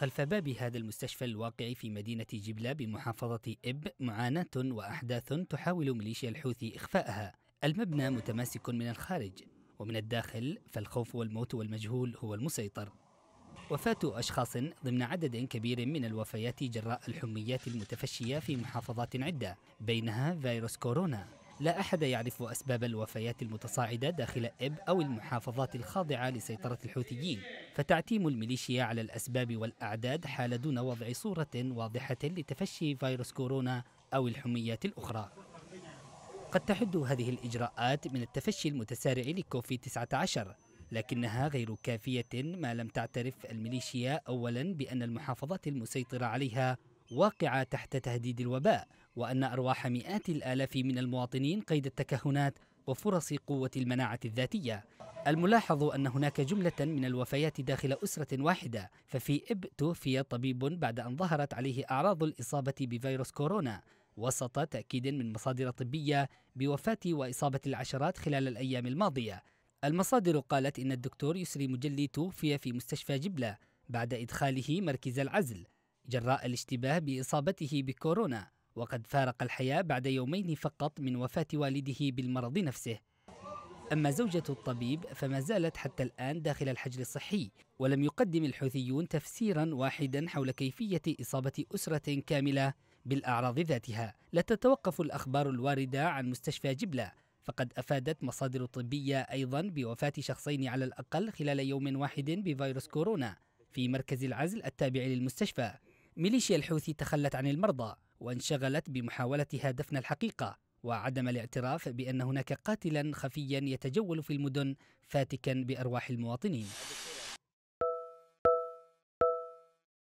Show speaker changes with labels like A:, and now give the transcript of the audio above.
A: خلف باب هذا المستشفى الواقع في مدينة جبلة بمحافظة إب معاناة وأحداث تحاول ميليشيا الحوثي إخفاءها المبنى متماسك من الخارج ومن الداخل فالخوف والموت والمجهول هو المسيطر وفاة أشخاص ضمن عدد كبير من الوفيات جراء الحميات المتفشية في محافظات عدة بينها فيروس كورونا لا أحد يعرف أسباب الوفيات المتصاعدة داخل إب أو المحافظات الخاضعة لسيطرة الحوثيين فتعتيم الميليشيا على الأسباب والأعداد حال دون وضع صورة واضحة لتفشي فيروس كورونا أو الحميات الأخرى قد تحد هذه الإجراءات من التفشي المتسارع لكوفيد 19 لكنها غير كافية ما لم تعترف الميليشيا أولا بأن المحافظات المسيطرة عليها واقعة تحت تهديد الوباء وأن أرواح مئات الآلاف من المواطنين قيد التكهنات وفرص قوة المناعة الذاتية الملاحظ أن هناك جملة من الوفيات داخل أسرة واحدة ففي إب توفي طبيب بعد أن ظهرت عليه أعراض الإصابة بفيروس كورونا وسط تأكيد من مصادر طبية بوفاة وإصابة العشرات خلال الأيام الماضية المصادر قالت إن الدكتور يسري مجلي توفي في مستشفى جبلة بعد إدخاله مركز العزل جراء الاشتباه باصابته بكورونا وقد فارق الحياه بعد يومين فقط من وفاه والده بالمرض نفسه أما زوجة الطبيب فما زالت حتى الآن داخل الحجر الصحي ولم يقدم الحوثيون تفسيرا واحدا حول كيفية إصابة أسرة كاملة بالأعراض ذاتها لا تتوقف الأخبار الواردة عن مستشفى جبلة فقد أفادت مصادر طبية أيضا بوفاة شخصين على الأقل خلال يوم واحد بفيروس كورونا في مركز العزل التابع للمستشفى ميليشيا الحوثي تخلت عن المرضى وانشغلت بمحاولتها دفن الحقيقة وعدم الاعتراف بأن هناك قاتلا خفيا يتجول في المدن فاتكا بأرواح المواطنين